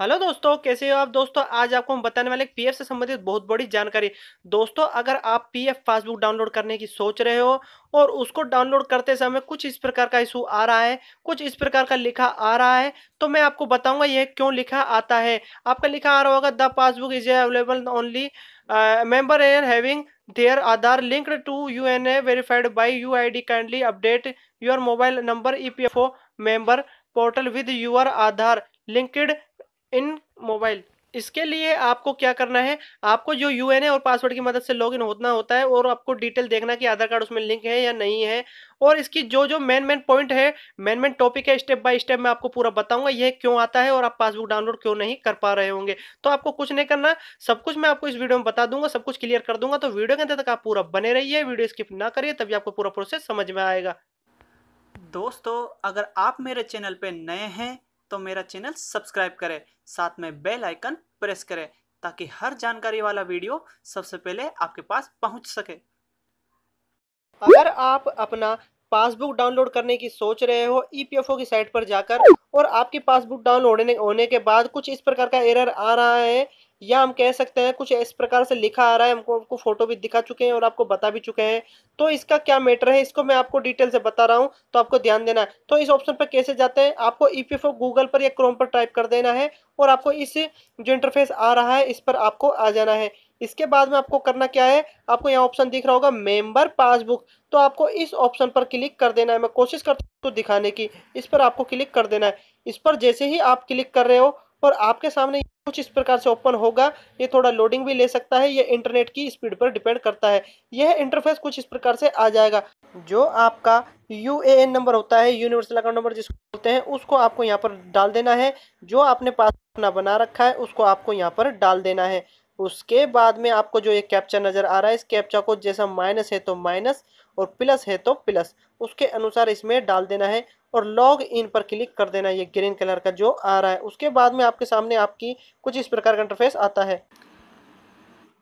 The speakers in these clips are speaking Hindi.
हेलो दोस्तों कैसे हो आप दोस्तों आज आपको हम बताने वाले पीएफ से संबंधित बहुत बड़ी जानकारी दोस्तों अगर आप पीएफ पासबुक डाउनलोड करने की सोच रहे हो और उसको डाउनलोड करते समय कुछ इस प्रकार का इशू आ रहा है कुछ इस प्रकार का लिखा आ रहा है तो मैं आपको बताऊंगा यह क्यों लिखा आता है आपका लिखा आ रहा होगा the passbook is available only member air having verified by U I D kindly update your mobile number E P F O member portal with your Aadhaar linked in mobile इसके लिए आपको क्या करना है आपको जो यू और पासवर्ड की मदद से लॉगिन होना होता है और आपको डिटेल देखना कि आधार कार्ड उसमें लिंक है या नहीं है और इसकी जो जो मेन मेन पॉइंट है मेन मेन टॉपिक है स्टेप बाय स्टेप मैं आपको पूरा बताऊंगा यह क्यों आता है और आप पासबुक डाउनलोड क्यों नहीं कर पा रहे होंगे तो आपको कुछ नहीं करना सब कुछ मैं आपको इस वीडियो में बता दूंगा सब कुछ क्लियर कर दूंगा तो वीडियो के अंदर तक आप पूरा बने रहिए वीडियो स्किप ना करिए तभी आपको पूरा प्रोसेस समझ में आएगा दोस्तों अगर आप मेरे चैनल पर नए हैं तो मेरा चैनल सब्सक्राइब करें साथ में बेल आइकन प्रेस करें ताकि हर जानकारी वाला वीडियो सबसे पहले आपके पास पहुंच सके अगर आप अपना पासबुक डाउनलोड करने की सोच रहे हो ईपीएफओ e की साइट पर जाकर और आपकी पासबुक डाउनलोड होने के बाद कुछ इस प्रकार का एरर आ रहा है या हम कह सकते हैं कुछ इस प्रकार से लिखा आ रहा है हमको आपको फोटो भी दिखा चुके हैं और आपको बता भी चुके हैं तो इसका क्या मैटर है इसको मैं आपको डिटेल से बता रहा हूँ तो आपको ध्यान देना है तो इस ऑप्शन पर कैसे जाते हैं आपको ई e गूगल पर या क्रोम पर टाइप कर देना है और आपको इस जो इंटरफेस आ रहा है इस पर आपको आ जाना है इसके बाद में आपको करना क्या है आपको यहाँ ऑप्शन दिख रहा होगा मेंबर पासबुक तो आपको इस ऑप्शन पर क्लिक कर देना है मैं कोशिश करता हूँ दिखाने की इस पर आपको क्लिक कर देना है इस पर जैसे ही आप क्लिक कर रहे हो और आपके सामने कुछ इस प्रकार से ओपन होगा ये थोड़ा लोडिंग भी ले सकता है ये इंटरनेट की स्पीड पर डिपेंड करता है यह इंटरफेस कुछ इस प्रकार से आ जाएगा जो आपका यू नंबर होता है यूनिवर्सल अकाउंट नंबर जिसको बोलते हैं उसको आपको यहाँ पर डाल देना है जो आपने पास अपना बना रखा है उसको आपको यहाँ पर डाल देना है उसके बाद में आपको जो ये कैप्चा नज़र आ रहा है इस कैप्चा को जैसा माइनस है तो माइनस और प्लस है तो प्लस उसके अनुसार इसमें डाल देना है और लॉग इन पर क्लिक कर देना ये ग्रीन कलर का जो आ रहा है उसके बाद में आपके सामने आपकी कुछ इस प्रकार का इंटरफेस आता है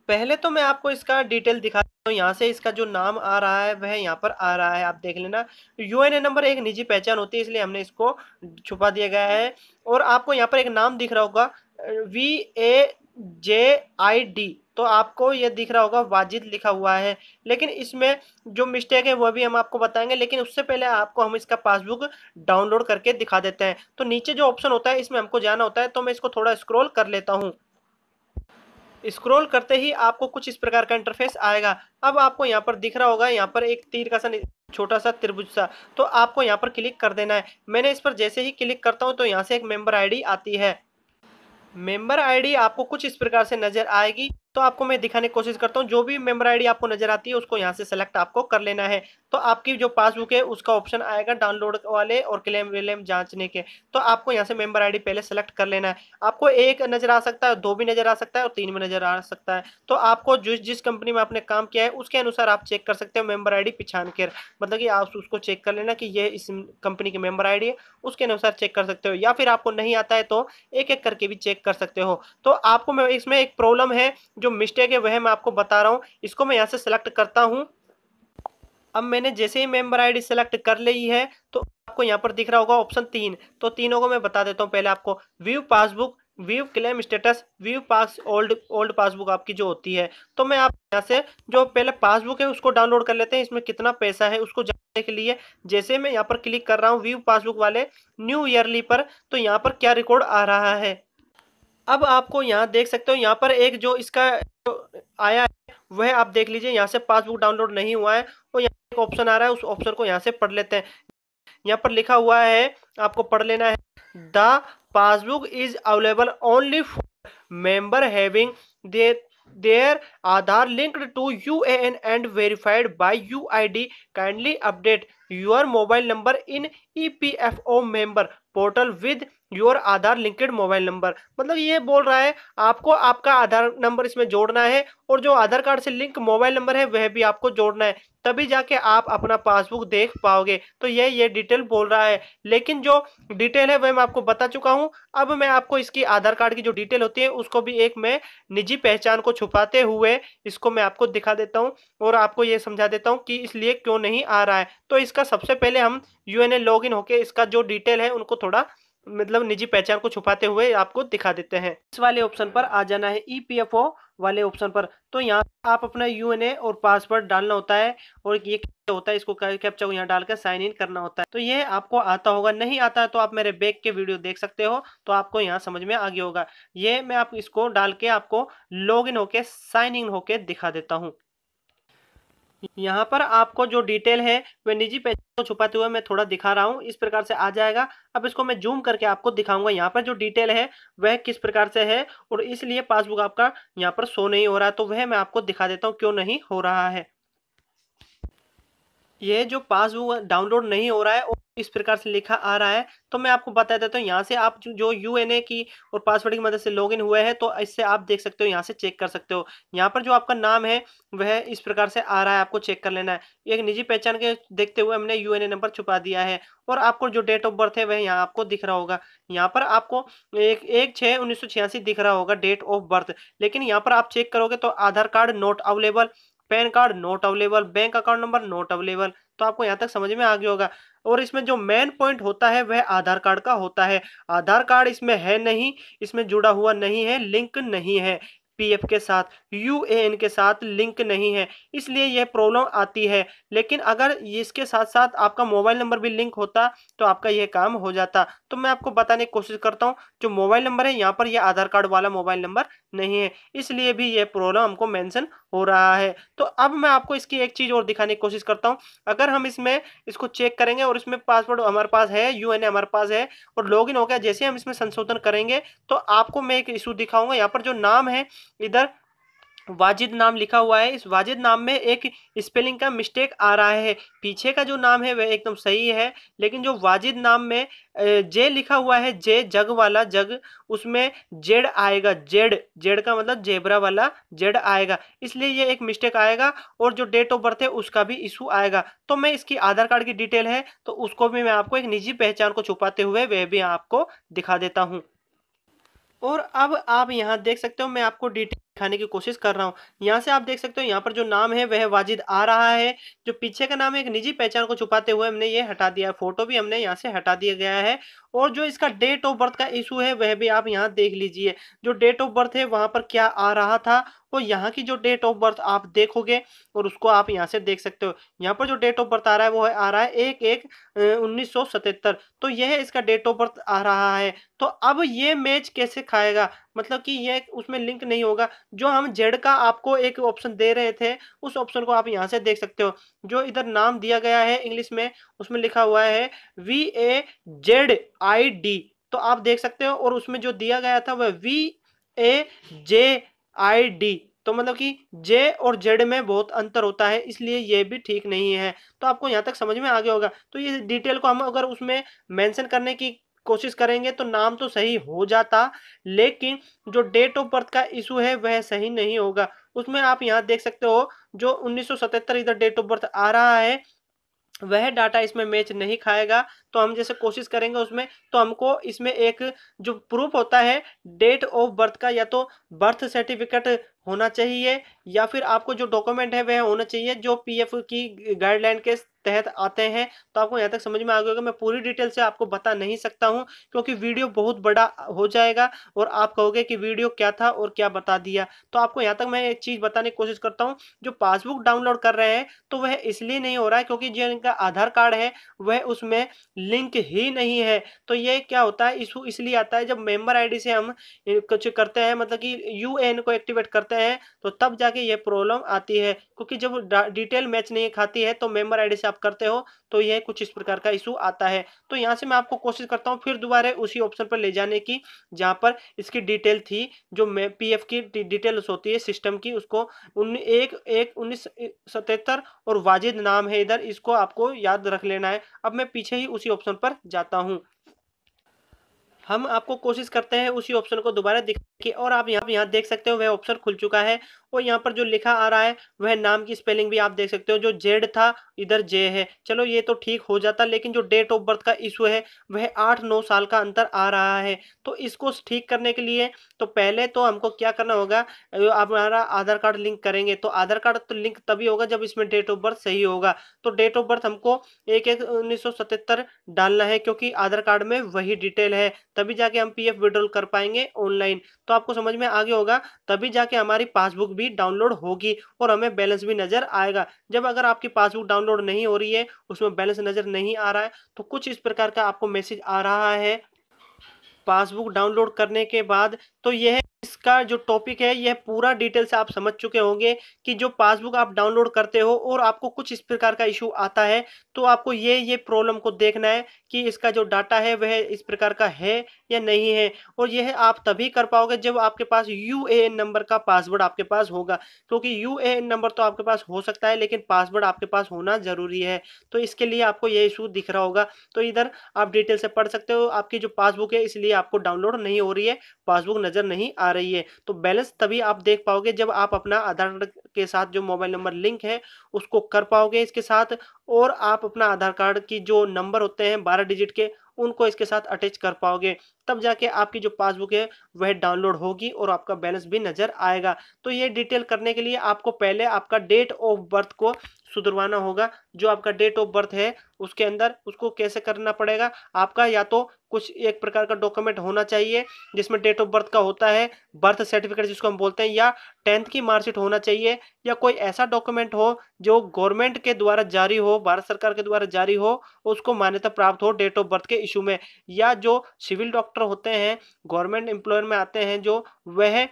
पहले तो मैं आपको इसका डिटेल दिखा तो यहाँ से इसका जो नाम आ रहा है वह यहाँ पर आ रहा है आप देख लेना यूएनए नंबर एक निजी पहचान होती है इसलिए हमने इसको छुपा दिया गया है और आपको यहाँ पर एक नाम दिख रहा होगा V A J I D तो आपको ये दिख रहा होगा वाजिद लिखा हुआ है लेकिन इसमें जो मिस्टेक है वो भी हम आपको बताएंगे लेकिन उससे पहले आपको हम इसका पासबुक डाउनलोड करके दिखा देते हैं तो नीचे जो ऑप्शन होता है इसमें हमको जाना होता है तो मैं इसको थोड़ा स्क्रॉल कर लेता हूँ स्क्रॉल करते ही आपको कुछ इस प्रकार का इंटरफेस आएगा अब आपको यहाँ पर दिख रहा होगा यहाँ पर एक तीर का सा छोटा सा त्रिभुज सा तो आपको यहाँ पर क्लिक कर देना है मैंने इस पर जैसे ही क्लिक करता हूँ तो यहाँ से एक मेंबर आई आती है मेंबर आईडी आपको कुछ इस प्रकार से नजर आएगी तो आपको मैं दिखाने की कोशिश करता हूँ जो भी मेम्बर आईडी आपको नजर आती है उसको यहाँ से सेलेक्ट आपको कर लेना है तो आपकी जो पासबुक है उसका ऑप्शन आएगा डाउनलोड वाले और क्लेम विलेम जांचने के तो आपको यहाँ से मेम्बर आईडी पहले सेलेक्ट कर लेना है आपको एक नजर आ सकता है दो भी नजर आ सकता है और तीन भी नजर आ सकता है तो आपको जिस जिस कंपनी में आपने काम किया है उसके अनुसार आप चेक कर सकते हो मेम्बर आई डी कर मतलब कि आप उसको चेक कर लेना कि ये इस कंपनी की मेम्बर आई है उसके अनुसार चेक कर सकते हो या फिर आपको नहीं आता है तो एक एक करके भी चेक कर सकते हो तो आपको इसमें एक प्रॉब्लम है जो मिस्टेक है वह मैं आपको बता रहा हूँ इसको मैं यहाँ से सिलेक्ट करता हूँ अब मैंने जैसे ही मेम्बर आईडी सेलेक्ट कर ली है तो आपको यहाँ पर दिख रहा होगा ऑप्शन तीन तो तीनों को मैं बता देता हूँ पहले आपको view passbook view claim status view pass old old passbook आपकी जो होती है तो मैं आप यहाँ से जो पहले पासबुक है उसको डाउनलोड कर लेते हैं इसमें कितना पैसा है उसको जानने के लिए जैसे मैं यहाँ पर क्लिक कर रहा हूँ व्यू पासबुक वाले न्यू ईयरली पर तो यहाँ पर क्या रिकॉर्ड आ रहा है अब आपको यहाँ देख सकते हो यहाँ पर एक जो इसका जो आया है वह आप देख लीजिए यहाँ से पासबुक डाउनलोड नहीं हुआ है और यहाँ एक ऑप्शन आ रहा है उस ऑप्शन को यहाँ से पढ़ लेते हैं यहाँ पर लिखा हुआ है आपको पढ़ लेना है the passbook is available only for member having their their Aadhaar linked to U A N and verified by U I D kindly update your mobile number in E P F O member portal with your Aadhaar linked mobile number मतलब ये बोल रहा है आपको आपका आधार नंबर इसमें जोड़ना है और जो आधार कार्ड से लिंक मोबाइल नंबर है वह भी आपको जोड़ना है तभी जाके आप अपना पासबुक देख पाओगे तो ये ये डिटेल बोल रहा है लेकिन जो डिटेल है वह मैं आपको बता चुका हूँ अब मैं आपको इसकी आधार कार्ड की जो डिटेल होती है उसको भी एक मैं निजी पहचान को छुपाते हुए इसको मैं आपको दिखा देता हूँ और आपको ये समझा देता हूँ कि इसलिए क्यों नहीं आ रहा है तो इसका सबसे पहले हम यू एन लॉग इन होकर इसका जो डिटेल है उनको थोड़ा मतलब निजी पहचान को छुपाते हुए आपको दिखा देते हैं इस वाले ऑप्शन पर आ जाना है ईपीएफओ e वाले ऑप्शन पर तो यहाँ आप अपना यूएनए और पासवर्ड डालना होता है और ये होता है इसको कैप्चा को यहाँ डालकर साइन इन करना होता है तो ये आपको आता होगा नहीं आता है तो आप मेरे बैग के वीडियो देख सकते हो तो आपको यहाँ समझ में आ गया होगा ये मैं आप इसको डाल के आपको लॉग इन होके साइन इन होके दिखा देता हूँ यहाँ पर आपको जो डिटेल है वह निजी पहचान को छुपाते हुए मैं थोड़ा दिखा रहा हूँ इस प्रकार से आ जाएगा अब इसको मैं जूम करके आपको दिखाऊंगा यहाँ पर जो डिटेल है वह किस प्रकार से है और इसलिए पासबुक आपका यहाँ पर शो नहीं हो रहा तो वह मैं आपको दिखा देता हूँ क्यों नहीं हो रहा है ये जो पासबुक डाउनलोड नहीं हो रहा है और इस प्रकार से लिखा आ रहा है तो मैं आपको बता देता हूँ यहाँ से आप जो यू एन ए की और पासवर्ड की मदद से लॉगिन हुए हैं तो इससे आप देख सकते हो यहाँ से चेक कर सकते हो यहाँ पर जो आपका नाम है वह इस प्रकार से आ रहा है आपको चेक कर लेना है एक निजी पहचान के देखते हुए हमने यू एन ए नंबर छुपा दिया है और आपको जो डेट ऑफ बर्थ है वह यहाँ आपको दिख रहा होगा यहाँ पर आपको एक एक छः उन्नीस दिख रहा होगा डेट ऑफ बर्थ लेकिन यहाँ पर आप चेक करोगे तो Aadhaar card not available PAN card not available bank account number not available तो आपको यहाँ तक समझ में आ गया होगा और इसमें जो मेन पॉइंट होता है वह आधार कार्ड का होता है आधार कार्ड इसमें है नहीं इसमें जुड़ा हुआ नहीं है लिंक नहीं है पीएफ के साथ यूएएन के साथ लिंक नहीं है इसलिए यह प्रॉब्लम आती है लेकिन अगर इसके साथ साथ आपका मोबाइल नंबर भी लिंक होता तो आपका यह काम हो जाता तो मैं आपको बताने की कोशिश करता हूँ जो मोबाइल नंबर है यहाँ पर यह आधार कार्ड वाला मोबाइल नंबर नहीं है इसलिए भी यह प्रॉब्लम हमको मेंशन हो रहा है तो अब मैं आपको इसकी एक चीज़ और दिखाने की कोशिश करता हूँ अगर हम इसमें इसको चेक करेंगे और इसमें पासवर्ड हमारे पास है यू हमारे पास है और लॉग हो गया जैसे हम इसमें संशोधन करेंगे तो आपको मैं एक इशू दिखाऊंगा यहाँ पर जो नाम है इधर वाजिद नाम लिखा हुआ है इस वाजिद नाम में एक स्पेलिंग का मिस्टेक आ रहा है पीछे का जो नाम है वह एकदम सही है लेकिन जो वाजिद नाम में जे लिखा हुआ है जे जग वाला जग उसमें जेड आएगा जेड जेड का मतलब जेबरा वाला जेड आएगा इसलिए ये एक मिस्टेक आएगा और जो डेट ऑफ बर्थ है उसका भी इशू आएगा तो मैं इसकी आधार कार्ड की डिटेल है तो उसको भी मैं आपको एक निजी पहचान को छुपाते हुए वह भी आपको दिखा देता हूँ और अब आप यहाँ देख सकते हो मैं आपको डिटेल दिखाने की कोशिश कर रहा हूँ यहाँ से आप देख सकते हो यहाँ पर जो नाम है वह वाजिद आ रहा है जो पीछे का नाम है एक निजी पहचान को छुपाते हुए हमने ये हटा दिया है फोटो भी हमने यहाँ से हटा दिया गया है और जो इसका डेट ऑफ बर्थ का इशू है वह भी आप यहाँ देख लीजिए जो डेट ऑफ बर्थ है वहाँ पर क्या आ रहा था और तो यहाँ की जो डेट ऑफ बर्थ आप देखोगे और उसको आप यहाँ से देख सकते हो यहाँ पर जो डेट ऑफ बर्थ आ रहा है वो है आ रहा है एक एक उन्नीस तो यह इसका डेट ऑफ बर्थ आ रहा है तो अब ये मैच कैसे खाएगा मतलब कि ये उसमें लिंक नहीं होगा जो हम जेड का आपको एक ऑप्शन दे रहे थे उस ऑप्शन को आप यहाँ से देख सकते हो जो इधर नाम दिया गया है इंग्लिश में उसमें लिखा हुआ है V A Z I D तो आप देख सकते हो और उसमें जो दिया गया था वह V A J I D तो मतलब कि जे और जेड में बहुत अंतर होता है इसलिए ये भी ठीक नहीं है तो आपको यहाँ तक समझ में आ गया होगा तो ये डिटेल को हम अगर उसमें मेंशन करने की कोशिश करेंगे तो नाम तो सही हो जाता लेकिन जो डेट ऑफ बर्थ का इशू है वह सही नहीं होगा उसमें आप यहाँ देख सकते हो जो 1977 इधर डेट ऑफ बर्थ आ रहा है वह डाटा इसमें मैच नहीं खाएगा तो हम जैसे कोशिश करेंगे उसमें तो हमको इसमें एक जो प्रूफ होता है डेट ऑफ बर्थ का या तो बर्थ सर्टिफिकेट होना चाहिए या फिर आपको जो डॉक्यूमेंट है वह होना चाहिए जो पीएफ की गाइडलाइन के तहत आते हैं तो आपको यहाँ तक समझ में आ गया मैं पूरी डिटेल से आपको बता नहीं सकता हूँ क्योंकि वीडियो बहुत बड़ा हो जाएगा और आप कहोगे कि वीडियो क्या था और क्या बता दिया तो आपको यहाँ तक मैं एक चीज़ बताने की कोशिश करता हूँ जो पासबुक डाउनलोड कर रहे हैं तो वह इसलिए नहीं हो रहा है क्योंकि जिनका आधार कार्ड है वह उसमें लिंक ही नहीं है तो ये क्या होता है इसलिए आता है जब मेम्बर आई से हम कुछ करते हैं मतलब कि यू को एक्टिवेट करते करते हैं तो तब जाके ये प्रॉब्लम आती है क्योंकि जब डिटेल मैच नहीं खाती है तो मेंबर आईडी से आप करते हो तो ये कुछ इस प्रकार का इशू आता है तो यहाँ से मैं आपको कोशिश करता हूँ फिर दोबारा उसी ऑप्शन पर ले जाने की जहाँ पर इसकी डिटेल थी जो पी की डिटेल्स होती है सिस्टम की उसको एक एक उन्नीस सतहत्तर और वाजिद नाम है इधर इसको आपको याद रख लेना है अब मैं पीछे ही उसी ऑप्शन पर जाता हूँ हम आपको कोशिश करते हैं उसी ऑप्शन को दोबारा दिखा कि और आप यहाँ यहाँ देख सकते हो वह ऑप्शन खुल चुका है और यहाँ पर जो लिखा आ रहा है वह नाम की स्पेलिंग भी आप देख सकते हो जो जेड था इधर जे है चलो ये तो ठीक हो जाता लेकिन जो डेट ऑफ बर्थ का इशू है वह आठ नौ साल का अंतर आ रहा है तो इसको ठीक करने के लिए तो पहले तो हमको क्या करना होगा आप हमारा आधार कार्ड लिंक करेंगे तो आधार कार्ड तो लिंक तभी होगा जब इसमें डेट ऑफ बर्थ सही होगा तो डेट ऑफ बर्थ हमको एक एक उन्नीस डालना है क्योंकि आधार कार्ड में वही डिटेल है तभी जाके हम पी एफ कर पाएंगे ऑनलाइन तो तो आपको समझ में आगे होगा तभी जाके हमारी पासबुक भी डाउनलोड होगी और हमें बैलेंस भी नज़र आएगा जब अगर आपकी पासबुक डाउनलोड नहीं हो रही है उसमें बैलेंस नज़र नहीं आ रहा है तो कुछ इस प्रकार का आपको मैसेज आ रहा है पासबुक डाउनलोड करने के बाद तो यह इसका जो टॉपिक है यह पूरा डिटेल से आप समझ चुके होंगे कि जो पासबुक आप डाउनलोड करते हो और आपको कुछ इस प्रकार का इशू आता है तो आपको ये ये प्रॉब्लम को देखना है कि इसका जो डाटा है वह इस प्रकार का है या नहीं है और यह आप तभी कर पाओगे जब आपके पास यू नंबर का पासवर्ड आपके पास होगा क्योंकि यू नंबर तो आपके पास हो सकता है लेकिन पासवर्ड आपके पास होना ज़रूरी है तो इसके लिए आपको यह इशू दिख रहा होगा तो इधर आप डिटेल से पढ़ सकते हो आपकी जो पासबुक है इसलिए आपको डाउनलोड नहीं हो रही है पासबुक नज़र नहीं आ रही है तो बैलेंस तभी आप देख पाओगे जब आप अपना आधार के साथ जो मोबाइल नंबर लिंक है उसको कर पाओगे इसके साथ और आप अपना आधार कार्ड की जो नंबर होते हैं बारह डिजिट के उनको इसके साथ अटैच कर पाओगे तब जाके आपकी जो पासबुक है वह डाउनलोड होगी और आपका बैलेंस भी नज़र आएगा तो ये डिटेल करने के लिए आपको पहले आपका डेट ऑफ बर्थ को सुधरवाना होगा जो आपका डेट ऑफ बर्थ है उसके अंदर उसको कैसे करना पड़ेगा आपका या तो कुछ एक प्रकार का डॉक्यूमेंट होना चाहिए जिसमें डेट ऑफ बर्थ का होता है बर्थ सर्टिफिकेट जिसको हम बोलते हैं या टेंथ की मार्कशीट होना चाहिए या कोई ऐसा डॉक्यूमेंट हो जो गवर्नमेंट के द्वारा जारी हो भारत सरकार के द्वारा जारी हो उसको मान्यता प्राप्त हो डेट ऑफ बर्थ के इशू में या जो सिविल डॉक्टर होते हैं गवर्नमेंट एम्प्लॉयर में आते हैं जो वह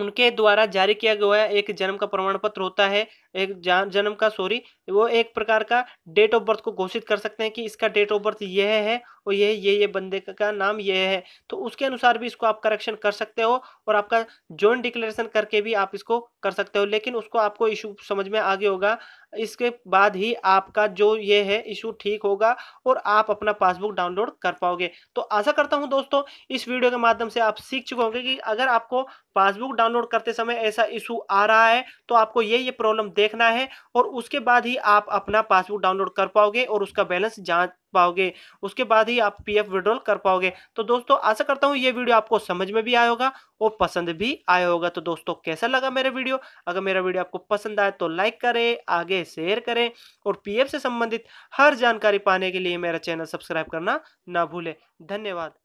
उनके द्वारा जारी किया गया एक जन्म का प्रमाण पत्र होता है एक जन्म का सॉरी वो एक प्रकार का डेट ऑफ बर्थ को घोषित कर सकते हैं कि इसका डेट ऑफ बर्थ यह है और यह ये ये बंदे का नाम यह है तो उसके अनुसार भी इसको आप करेक्शन कर सकते हो और आपका जॉइंट डिक्लेरेशन करके भी आप इसको कर सकते हो लेकिन उसको आपको इशू समझ में आगे होगा इसके बाद ही आपका जो ये है इशू ठीक होगा और आप अपना पासबुक डाउनलोड कर पाओगे तो आशा करता हूँ दोस्तों इस वीडियो के माध्यम से आप सीख चुके होंगे कि अगर आपको पासबुक डाउनलोड करते समय ऐसा इशू आ रहा है तो आपको ये ये प्रॉब्लम दे देखना है और उसके बाद ही आप अपना पासबुक डाउनलोड कर पाओगे और उसका बैलेंस जांच पाओगे उसके बाद ही आप पीएफ विड्रॉल कर पाओगे तो दोस्तों आशा करता हूँ ये वीडियो आपको समझ में भी आया होगा और पसंद भी आया होगा तो दोस्तों कैसा लगा मेरा वीडियो अगर मेरा वीडियो आपको पसंद आए तो लाइक करें आगे शेयर करें और पीएफ से संबंधित हर जानकारी पाने के लिए मेरा चैनल सब्सक्राइब करना ना भूलें धन्यवाद